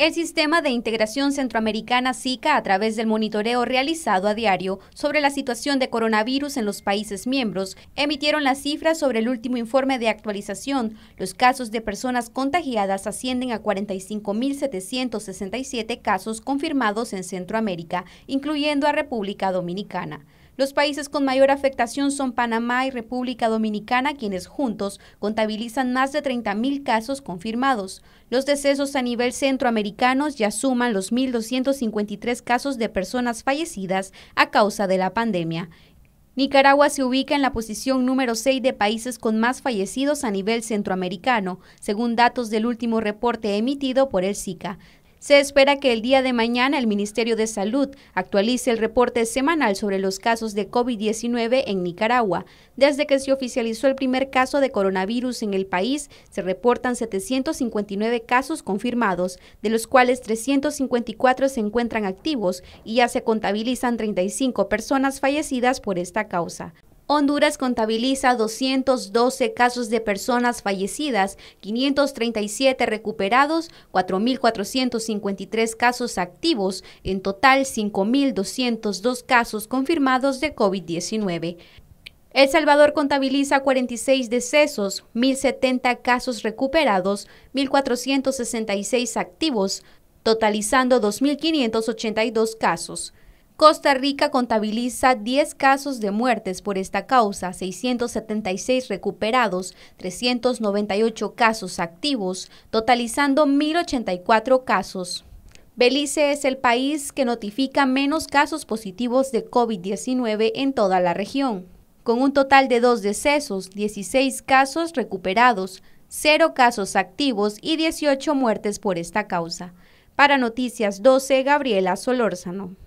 El Sistema de Integración Centroamericana SICA, a través del monitoreo realizado a diario sobre la situación de coronavirus en los países miembros, emitieron las cifras sobre el último informe de actualización. Los casos de personas contagiadas ascienden a 45.767 casos confirmados en Centroamérica, incluyendo a República Dominicana. Los países con mayor afectación son Panamá y República Dominicana, quienes juntos contabilizan más de 30.000 casos confirmados. Los decesos a nivel centroamericano ya suman los 1.253 casos de personas fallecidas a causa de la pandemia. Nicaragua se ubica en la posición número 6 de países con más fallecidos a nivel centroamericano, según datos del último reporte emitido por el SICA. Se espera que el día de mañana el Ministerio de Salud actualice el reporte semanal sobre los casos de COVID-19 en Nicaragua. Desde que se oficializó el primer caso de coronavirus en el país, se reportan 759 casos confirmados, de los cuales 354 se encuentran activos y ya se contabilizan 35 personas fallecidas por esta causa. Honduras contabiliza 212 casos de personas fallecidas, 537 recuperados, 4.453 casos activos, en total 5.202 casos confirmados de COVID-19. El Salvador contabiliza 46 decesos, 1.070 casos recuperados, 1.466 activos, totalizando 2.582 casos. Costa Rica contabiliza 10 casos de muertes por esta causa, 676 recuperados, 398 casos activos, totalizando 1.084 casos. Belice es el país que notifica menos casos positivos de COVID-19 en toda la región, con un total de dos decesos, 16 casos recuperados, 0 casos activos y 18 muertes por esta causa. Para Noticias 12, Gabriela Solórzano.